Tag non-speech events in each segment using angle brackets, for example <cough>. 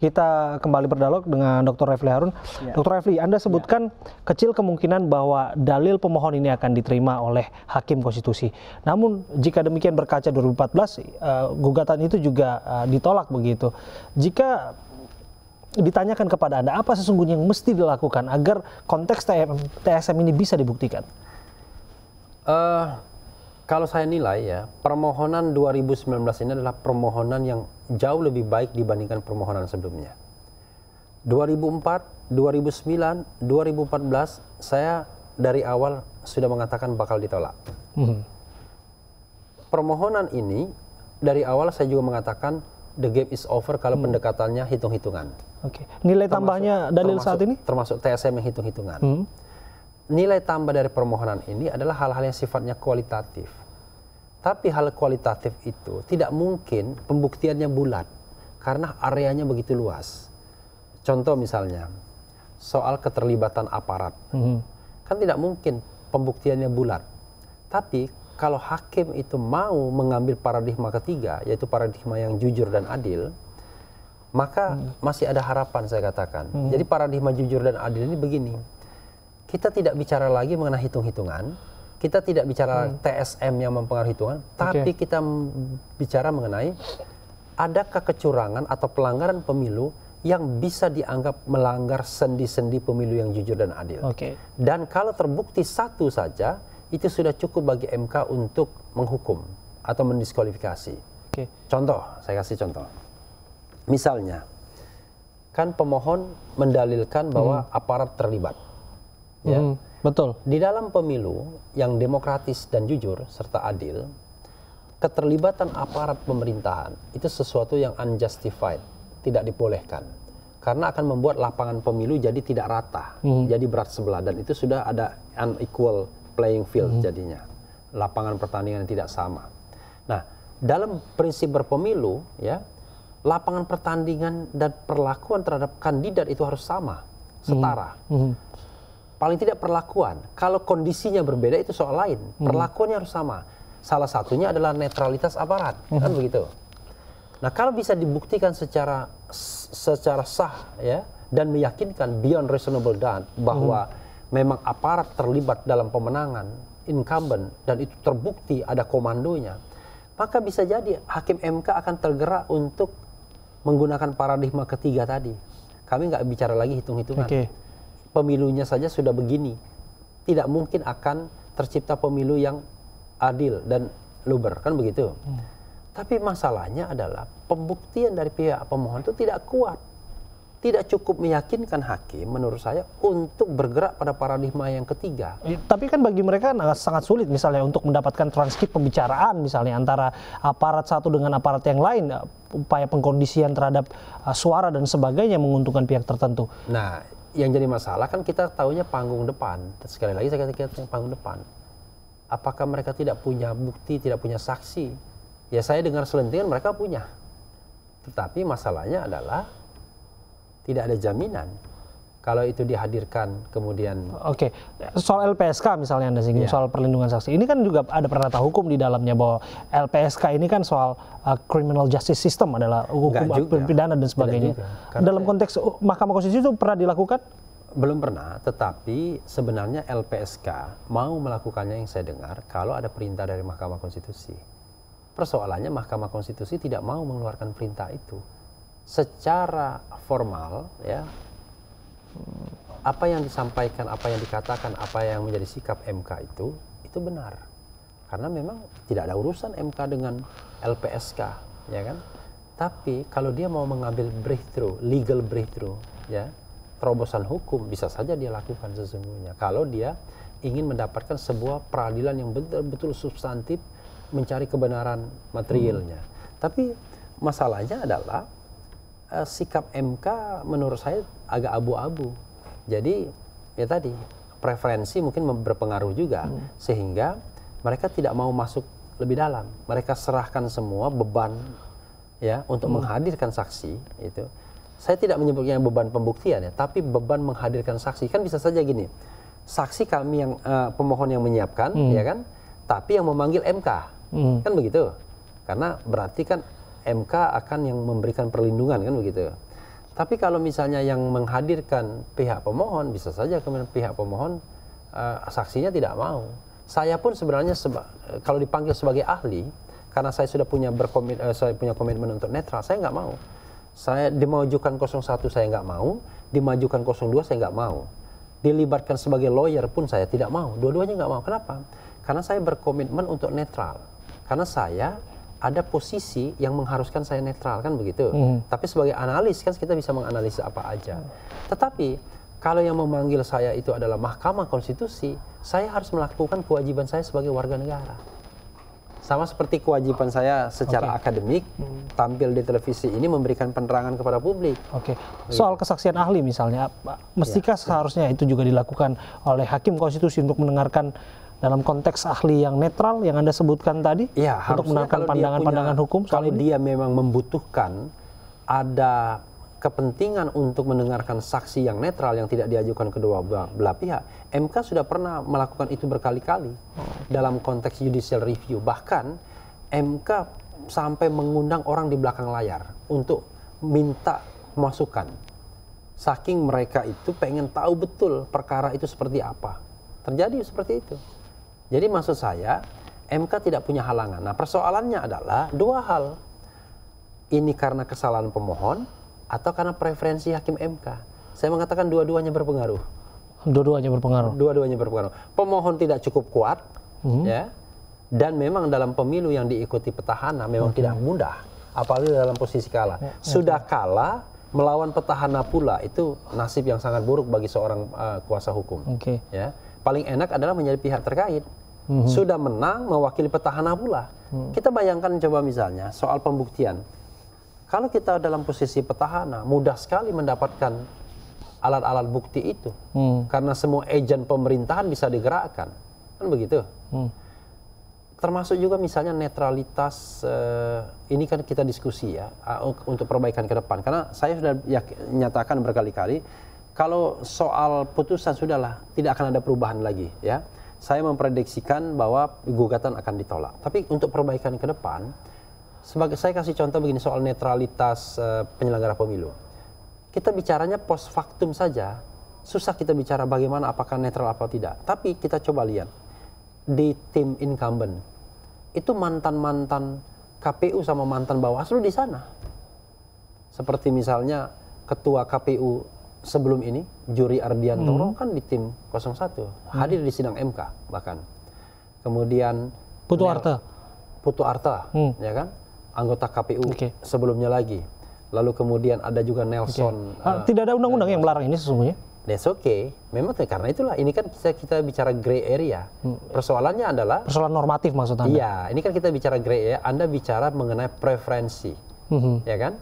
kita kembali berdialog dengan Dr. Refli Harun. Ya. Dr. Refli, Anda ya. sebutkan ya. kecil kemungkinan bahwa dalil pemohon ini akan diterima oleh Hakim Konstitusi. Namun jika demikian berkaca 2014, uh, eh, gugatan itu juga uh, ditolak begitu. Jika ditanyakan kepada Anda apa sesungguhnya yang mesti dilakukan agar konteks TSM, ini bisa dibuktikan? Uh, kalau saya nilai ya, permohonan 2019 ini adalah permohonan yang jauh lebih baik dibandingkan permohonan sebelumnya. 2004, 2009, 2014 saya dari awal sudah mengatakan bakal ditolak. Mm -hmm. Permohonan ini dari awal saya juga mengatakan the game is over kalau hmm. pendekatannya hitung-hitungan. Oke. Okay. Nilai termasuk, tambahnya dalil termasuk, saat ini? Termasuk TSM yang hitung-hitungan. Hmm. Nilai tambah dari permohonan ini adalah hal-hal yang sifatnya kualitatif tapi hal kualitatif itu tidak mungkin pembuktiannya bulat karena areanya begitu luas. Contoh misalnya soal keterlibatan aparat. Mm -hmm. Kan tidak mungkin pembuktiannya bulat. Tapi kalau hakim itu mau mengambil paradigma ketiga yaitu paradigma yang jujur dan adil, maka hmm. masih ada harapan saya katakan. Hmm. Jadi paradigma jujur dan adil ini begini. Kita tidak bicara lagi mengenai hitung-hitungan, kita tidak bicara hmm. TSM yang mempengaruhi hitungan, tapi okay. kita bicara mengenai adakah kecurangan atau pelanggaran pemilu yang bisa dianggap melanggar sendi-sendi pemilu yang jujur dan adil. Okay. Dan kalau terbukti satu saja, itu sudah cukup bagi MK untuk menghukum atau mendiskualifikasi. Okay. Contoh, saya kasih contoh. Misalnya, kan pemohon mendalilkan bahwa hmm. aparat terlibat. Ya. Hmm. Betul. Di dalam pemilu yang demokratis dan jujur serta adil, keterlibatan aparat pemerintahan itu sesuatu yang unjustified, tidak dibolehkan. Karena akan membuat lapangan pemilu jadi tidak rata, hmm. jadi berat sebelah dan itu sudah ada unequal playing field hmm. jadinya. Lapangan pertandingan yang tidak sama. Nah, dalam prinsip berpemilu ya, lapangan pertandingan dan perlakuan terhadap kandidat itu harus sama, setara. Hmm. Hmm paling tidak perlakuan. Kalau kondisinya berbeda itu soal lain. Hmm. Perlakuannya harus sama. Salah satunya adalah netralitas aparat, kan hmm. kan begitu. Nah, kalau bisa dibuktikan secara secara sah ya dan meyakinkan beyond reasonable doubt bahwa hmm. memang aparat terlibat dalam pemenangan incumbent dan itu terbukti ada komandonya, maka bisa jadi hakim MK akan tergerak untuk menggunakan paradigma ketiga tadi. Kami nggak bicara lagi hitung-hitungan. Okay pemilunya saja sudah begini, tidak mungkin akan tercipta pemilu yang adil dan luber, kan begitu. Hmm. Tapi masalahnya adalah pembuktian dari pihak pemohon itu tidak kuat. Tidak cukup meyakinkan hakim menurut saya untuk bergerak pada paradigma yang ketiga. Ya, tapi kan bagi mereka nah, sangat sulit misalnya untuk mendapatkan transkrip pembicaraan misalnya antara aparat satu dengan aparat yang lain uh, upaya pengkondisian terhadap uh, suara dan sebagainya menguntungkan pihak tertentu. Nah, yang jadi masalah kan kita tahunya panggung depan. Sekali lagi saya katakan panggung depan. Apakah mereka tidak punya bukti, tidak punya saksi? Ya saya dengar selentingan mereka punya. Tetapi masalahnya adalah tidak ada jaminan kalau itu dihadirkan kemudian. Oke, okay. soal LPSK misalnya Anda singgung yeah. soal perlindungan saksi. Ini kan juga ada pernata hukum di dalamnya bahwa LPSK ini kan soal uh, criminal justice system adalah hukum juga. pidana dan sebagainya. Dalam konteks Mahkamah Konstitusi itu pernah dilakukan? Belum pernah, tetapi sebenarnya LPSK mau melakukannya yang saya dengar kalau ada perintah dari Mahkamah Konstitusi. Persoalannya Mahkamah Konstitusi tidak mau mengeluarkan perintah itu. Secara formal ya apa yang disampaikan, apa yang dikatakan, apa yang menjadi sikap MK itu itu benar. Karena memang tidak ada urusan MK dengan LPSK, ya kan? Tapi kalau dia mau mengambil breakthrough, legal breakthrough, ya, terobosan hukum bisa saja dia lakukan sesungguhnya. Kalau dia ingin mendapatkan sebuah peradilan yang betul-betul substantif mencari kebenaran materialnya. Hmm. Tapi masalahnya adalah uh, sikap MK menurut saya agak abu-abu. Jadi ya tadi preferensi mungkin berpengaruh juga hmm. sehingga mereka tidak mau masuk lebih dalam. Mereka serahkan semua beban ya untuk hmm. menghadirkan saksi itu. Saya tidak menyebutnya beban pembuktian ya, tapi beban menghadirkan saksi kan bisa saja gini. Saksi kami yang uh, pemohon yang menyiapkan hmm. ya kan, tapi yang memanggil MK. Hmm. Kan begitu. Karena berarti kan MK akan yang memberikan perlindungan kan begitu. Tapi kalau misalnya yang menghadirkan pihak pemohon bisa saja kemudian pihak pemohon uh, saksinya tidak mau. Saya pun sebenarnya seba kalau dipanggil sebagai ahli karena saya sudah punya berkomit uh, eh, saya punya komitmen untuk netral, saya nggak mau. Saya dimajukan 01 saya nggak mau, dimajukan 02 saya nggak mau. Dilibatkan sebagai lawyer pun saya tidak mau. Dua-duanya nggak mau. Kenapa? Karena saya berkomitmen untuk netral. Karena saya ada posisi yang mengharuskan saya netral kan begitu. Hmm. Tapi sebagai analis kan kita bisa menganalisis apa aja. Hmm. Tetapi kalau yang memanggil saya itu adalah Mahkamah Konstitusi, saya harus melakukan kewajiban saya sebagai warga negara. Sama seperti kewajiban saya secara okay. akademik hmm. tampil di televisi ini memberikan penerangan kepada publik. Oke. Okay. Soal kesaksian ahli misalnya, mestikah ya, seharusnya ya. itu juga dilakukan oleh hakim konstitusi untuk mendengarkan dalam konteks ahli yang netral yang Anda sebutkan tadi ya, untuk menangkan pandangan-pandangan hukum kalau ini? dia memang membutuhkan ada kepentingan untuk mendengarkan saksi yang netral yang tidak diajukan kedua belah pihak MK sudah pernah melakukan itu berkali-kali oh. dalam konteks judicial review bahkan MK sampai mengundang orang di belakang layar untuk minta masukan saking mereka itu pengen tahu betul perkara itu seperti apa terjadi seperti itu jadi maksud saya MK tidak punya halangan. Nah persoalannya adalah dua hal. Ini karena kesalahan pemohon atau karena preferensi hakim MK. Saya mengatakan dua-duanya berpengaruh. Dua-duanya berpengaruh. Dua-duanya berpengaruh. Pemohon tidak cukup kuat, hmm. ya. Dan memang dalam pemilu yang diikuti petahana memang okay. tidak mudah, apalagi dalam posisi kalah. Ya, ya. Sudah kalah melawan petahana pula itu nasib yang sangat buruk bagi seorang uh, kuasa hukum. Oke. Okay. Ya paling enak adalah menjadi pihak terkait. Mm -hmm. Sudah menang mewakili petahana pula. Mm. Kita bayangkan coba misalnya soal pembuktian. Kalau kita dalam posisi petahana, mudah sekali mendapatkan alat-alat bukti itu. Mm. Karena semua agen pemerintahan bisa digerakkan. Kan begitu. Mm. Termasuk juga misalnya netralitas uh, ini kan kita diskusi ya eh, untuk perbaikan ke depan. Karena saya sudah nyatakan berkali-kali kalau soal putusan sudahlah, tidak akan ada perubahan lagi ya. Saya memprediksikan bahwa gugatan akan ditolak. Tapi untuk perbaikan ke depan, sebagai saya kasih contoh begini soal netralitas uh, penyelenggara pemilu. Kita bicaranya post factum saja, susah kita bicara bagaimana apakah netral apa tidak. Tapi kita coba lihat di tim incumbent itu mantan-mantan KPU sama mantan Bawaslu di sana. Seperti misalnya ketua KPU sebelum ini Juri Ardiantoro hmm. kan di tim 01 hmm. hadir di sidang MK bahkan. Kemudian Putu Arta. Putu Arta, hmm. ya kan? Anggota KPU okay. sebelumnya lagi. Lalu kemudian ada juga Nelson. Okay. Uh, eh, tidak ada undang-undang yang melarang ini sesungguhnya. That's okay. Memang karena itulah ini kan kita kita bicara gray area. Hmm. Persoalannya adalah persoalan normatif maksud Anda. Iya, ini kan kita bicara gray area. Anda bicara mengenai preferensi. Mm -hmm. Ya kan?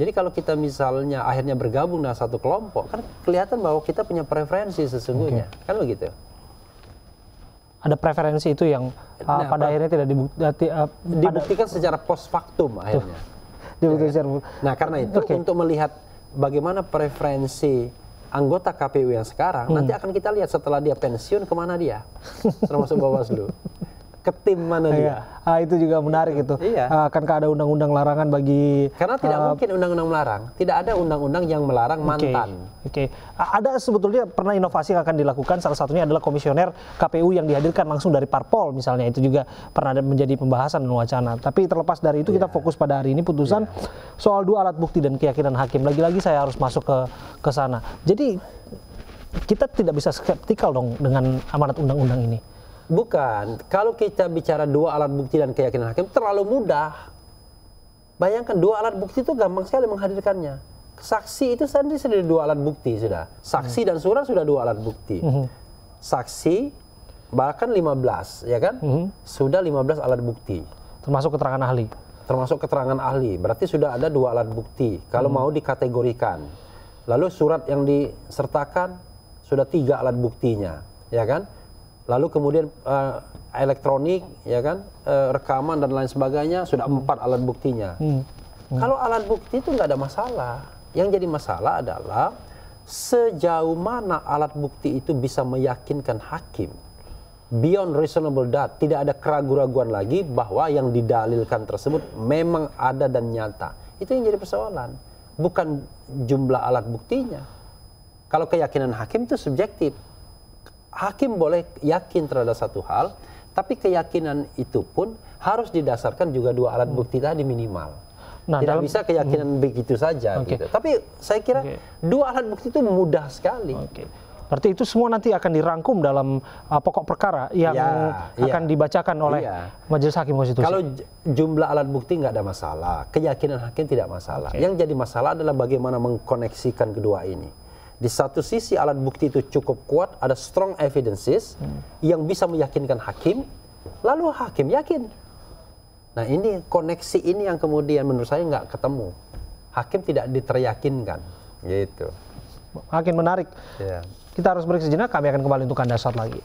Jadi kalau kita misalnya akhirnya bergabung dengan satu kelompok, kan kelihatan bahwa kita punya preferensi sesungguhnya, okay. kan begitu? Ada preferensi itu yang uh, nah, pada akhirnya tidak dibukti, uh, uh dibuktikan secara post factum akhirnya. <laughs> Dibuktikan ya. Kan? secara. Nah karena itu okay. untuk melihat bagaimana preferensi anggota KPU yang sekarang, hmm. nanti akan kita lihat setelah dia pensiun kemana dia, <laughs> termasuk Bawaslu ke tim mana dia. Iya. Ah, itu juga menarik gitu. itu. Iya. Akankah ah, ada undang-undang larangan bagi Karena tidak uh, mungkin undang-undang melarang. Tidak ada undang-undang yang melarang okay. mantan. Oke. Okay. Ah, ada sebetulnya pernah inovasi yang akan dilakukan salah satunya adalah komisioner KPU yang dihadirkan langsung dari parpol misalnya itu juga pernah menjadi pembahasan dan wacana. Tapi terlepas dari itu yeah. kita iya. fokus pada hari ini putusan yeah. soal dua alat bukti dan keyakinan hakim. Lagi-lagi saya harus masuk ke ke sana. Jadi kita tidak bisa skeptikal dong dengan amanat undang-undang ini. Bukan. Kalau kita bicara dua alat bukti dan keyakinan hakim terlalu mudah. Bayangkan dua alat bukti itu gampang sekali menghadirkannya. Saksi itu sendiri sudah dua alat bukti sudah. Saksi hmm. dan surat sudah dua alat bukti. Hmm. Saksi bahkan 15 ya kan? Hmm. Sudah 15 alat bukti. Termasuk keterangan ahli. Termasuk keterangan ahli. Berarti sudah ada dua alat bukti kalau hmm. mau dikategorikan. Lalu surat yang disertakan sudah tiga alat buktinya, ya kan? lalu kemudian uh, elektronik ya kan uh, rekaman dan lain sebagainya sudah hmm. empat alat buktinya hmm. Hmm. kalau alat bukti itu nggak ada masalah yang jadi masalah adalah sejauh mana alat bukti itu bisa meyakinkan hakim beyond reasonable doubt tidak ada keraguan-raguan lagi bahwa yang didalilkan tersebut memang ada dan nyata itu yang jadi persoalan bukan jumlah alat buktinya kalau keyakinan hakim itu subjektif hakim boleh yakin terhadap satu hal, tapi keyakinan itu pun harus didasarkan juga dua alat bukti tadi minimal. Nah, tidak dalam, bisa keyakinan hmm. begitu saja. Okay. Gitu. Tapi saya kira okay. dua alat bukti itu mudah sekali. Okay. Berarti itu semua nanti akan dirangkum dalam uh, pokok perkara yang ya, akan ya. dibacakan oleh ya. Majelis Hakim Konstitusi. Kalau jumlah alat bukti nggak ada masalah, keyakinan hakim tidak masalah. Okay. Yang jadi masalah adalah bagaimana mengkoneksikan kedua ini di satu sisi alat bukti itu cukup kuat, ada strong evidences hmm. yang bisa meyakinkan hakim, lalu hakim yakin. Nah ini koneksi ini yang kemudian menurut saya nggak ketemu, hakim tidak diteryakinkan, gitu. Hakim menarik. Yeah. Kita harus beri sejenak, kami akan kembali untuk anda saat lagi.